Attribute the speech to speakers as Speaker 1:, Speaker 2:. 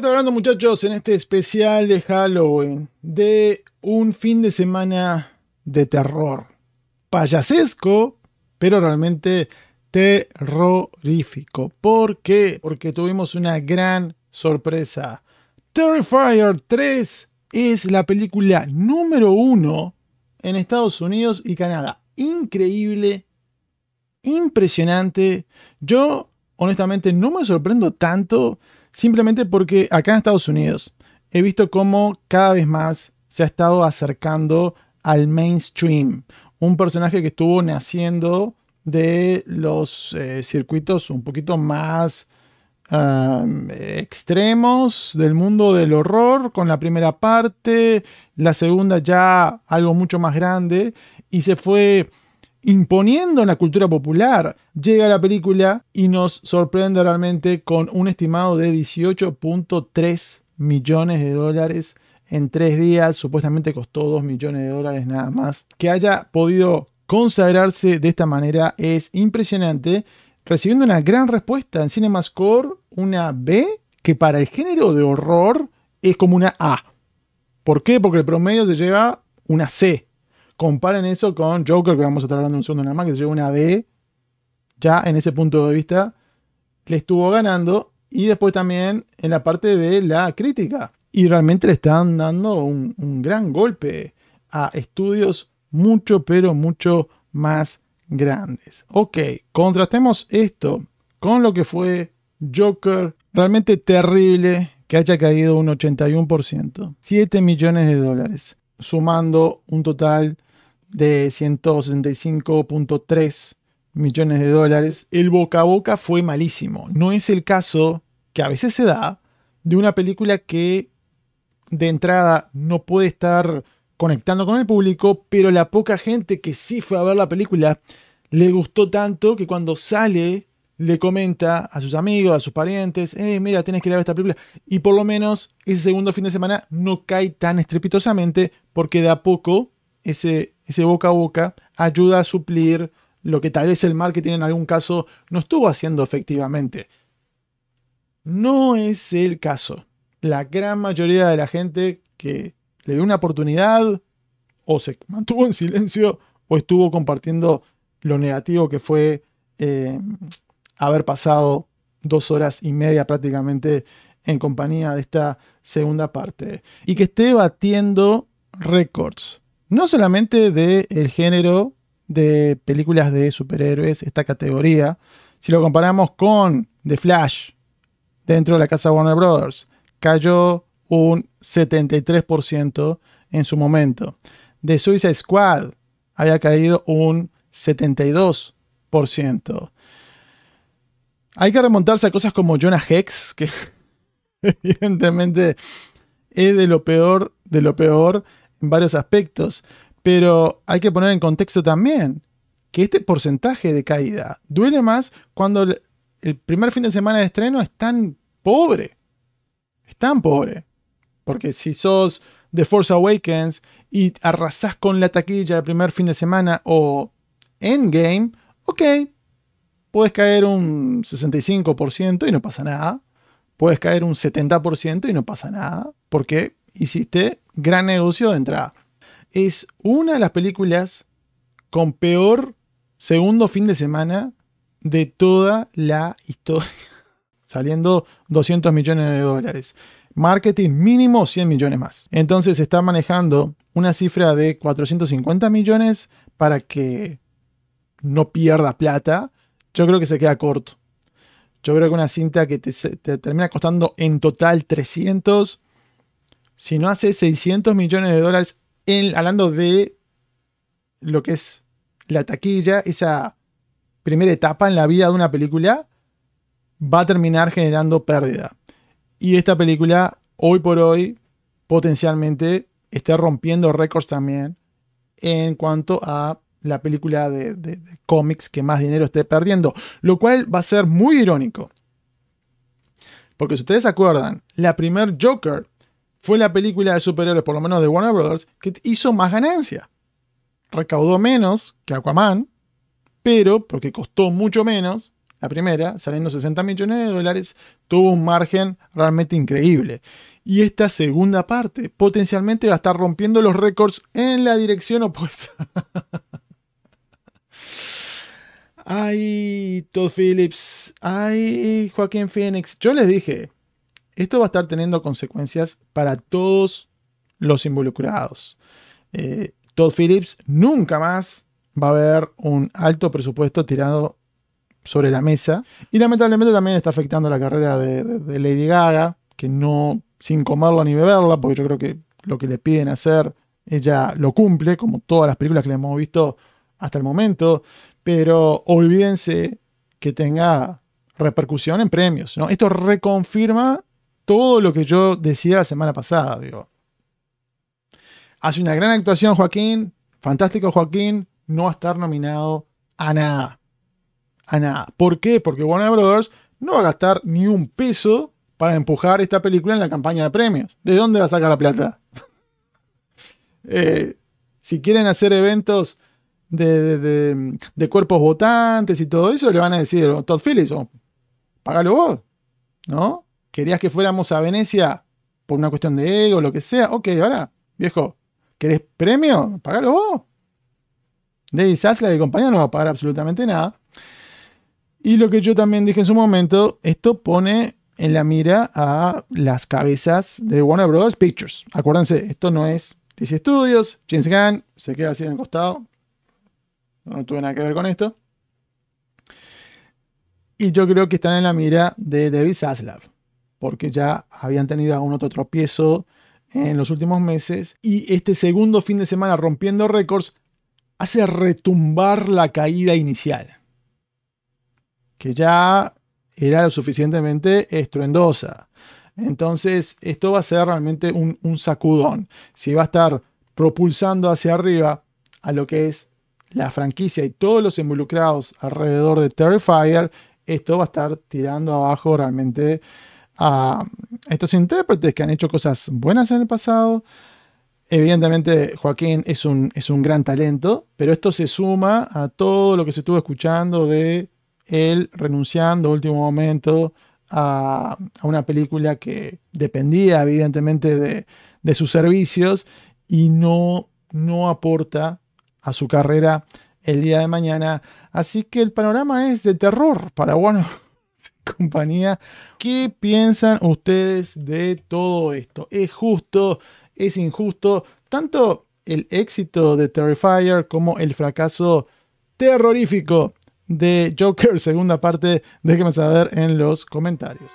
Speaker 1: Estamos hablando muchachos en este especial de Halloween de un fin de semana de terror. Payasesco, pero realmente terrorífico. ¿Por qué? Porque tuvimos una gran sorpresa. Terrifier 3 es la película número uno en Estados Unidos y Canadá. Increíble, impresionante. Yo honestamente no me sorprendo tanto Simplemente porque acá en Estados Unidos he visto cómo cada vez más se ha estado acercando al mainstream. Un personaje que estuvo naciendo de los eh, circuitos un poquito más extremos del mundo del horror con la primera parte, la segunda ya algo mucho más grande y se fue imponiendo en la cultura popular. Llega la película y nos sorprende realmente con un estimado de 18.3 millones de dólares en tres días, supuestamente costó 2 millones de dólares nada más. Que haya podido consagrarse de esta manera es impresionante, recibiendo una gran respuesta en CinemaScore, una B que para el género de horror es como una A. ¿Por qué? Porque el promedio te lleva una C comparen eso con Joker, que vamos a estar hablando un segundo nada más, que se una D, ya en ese punto de vista, le estuvo ganando. Y después también en la parte de la crítica. Y realmente le están dando un, un gran golpe a estudios mucho, pero mucho más grandes. Ok, contrastemos esto con lo que fue Joker. Realmente terrible que haya caído un 81%. 7 millones de dólares, sumando un total de 165.3 millones de dólares, el boca a boca fue malísimo. No es el caso que a veces se da de una película que de entrada no puede estar conectando con el público, pero la poca gente que sí fue a ver la película le gustó tanto que cuando sale le comenta a sus amigos, a sus parientes, eh, mira, tienes que ir a ver esta película. Y por lo menos ese segundo fin de semana no cae tan estrepitosamente porque de a poco ese ese boca a boca ayuda a suplir lo que tal vez el marketing en algún caso no estuvo haciendo efectivamente. No es el caso. La gran mayoría de la gente que le dio una oportunidad o se mantuvo en silencio o estuvo compartiendo lo negativo que fue eh, haber pasado dos horas y media prácticamente en compañía de esta segunda parte y que esté batiendo récords no solamente del el género de películas de superhéroes, esta categoría, si lo comparamos con The Flash, dentro de la casa Warner Brothers, cayó un 73% en su momento. The Suicide Squad había caído un 72%. Hay que remontarse a cosas como Jonah Hex, que evidentemente es de lo peor, de lo peor, en varios aspectos, pero hay que poner en contexto también que este porcentaje de caída duele más cuando el primer fin de semana de estreno es tan pobre. Es tan pobre. Porque si sos The Force Awakens y arrasás con la taquilla el primer fin de semana o Endgame, ok, puedes caer un 65% y no pasa nada. Puedes caer un 70% y no pasa nada. Porque hiciste gran negocio de entrada. Es una de las películas con peor segundo fin de semana de toda la historia. Saliendo 200 millones de dólares. Marketing mínimo 100 millones más. Entonces está manejando una cifra de 450 millones para que no pierda plata. Yo creo que se queda corto. Yo creo que una cinta que te, te termina costando en total 300 si no hace 600 millones de dólares, en, hablando de lo que es la taquilla, esa primera etapa en la vida de una película, va a terminar generando pérdida. Y esta película, hoy por hoy, potencialmente está rompiendo récords también en cuanto a la película de, cómics que más dinero esté perdiendo, lo cual va a ser muy irónico. Porque si ustedes acuerdan, la primer Joker fue la película de superhéroes, por lo menos de Warner Brothers, que hizo más ganancia. Recaudó menos que Aquaman, pero porque costó mucho menos, la primera, saliendo 60 millones de dólares, tuvo un margen realmente increíble. Y esta segunda parte potencialmente va a estar rompiendo los récords en la dirección opuesta. ay, Todd Phillips, ay, Joaquín Phoenix. Yo les dije, esto va a estar teniendo consecuencias para todos los involucrados. Eh, Todd Phillips nunca más va a haber un alto presupuesto tirado sobre la mesa. Y lamentablemente también está afectando la carrera de, Lady Gaga, que no, sin comerla ni beberla, porque yo creo que lo que le piden hacer, ella lo cumple, como todas las películas que le hemos visto hasta el momento. Pero olvídense que tenga repercusión en premios. ¿no? Esto reconfirma todo lo que yo decía la semana pasada, digo. Hace una gran actuación Joaquín, fantástico Joaquín, no va a estar nominado a nada. A nada. ¿Por qué? Porque Warner Brothers no va a gastar ni un peso para empujar esta película en la campaña de premios. ¿De dónde va a sacar la plata? Eh, si quieren hacer eventos de, cuerpos votantes y todo eso, le van a decir, Todd Phillips, págalo vos, ¿no? ¿Querías que fuéramos a Venecia por una cuestión de ego, lo que sea? Ok, ahora, viejo, ¿querés premio? Págalo vos. David Sassler y compañía no va a pagar absolutamente nada. Y lo que yo también dije en su momento, esto pone en la mira a las cabezas de Warner Brothers Pictures. Acuérdense, esto no es DC Studios, James Gunn se queda así en el costado. No tuve nada que ver con esto. Y yo creo que están en la mira de David Zaslav porque ya habían tenido algún otro tropiezo en los últimos meses. Y este segundo fin de semana rompiendo récords hace retumbar la caída inicial, que ya era lo suficientemente estruendosa. Entonces, esto va a ser realmente un, un sacudón. Si va a estar propulsando hacia arriba a lo que es la franquicia y todos los involucrados alrededor de Terrifier, esto va a estar tirando abajo realmente a estos intérpretes que han hecho cosas buenas en el pasado. Evidentemente Joaquín es un, es un gran talento, pero esto se suma a todo lo que se estuvo escuchando de él renunciando último momento a, una película que dependía evidentemente de, sus servicios y no, no aporta a su carrera el día de mañana. Así que el panorama es de terror para bueno compañía. ¿Qué piensan ustedes de todo esto? ¿Es justo? ¿Es injusto? Tanto el éxito de Terrifier como el fracaso terrorífico de Joker, segunda parte, déjenme saber en los comentarios.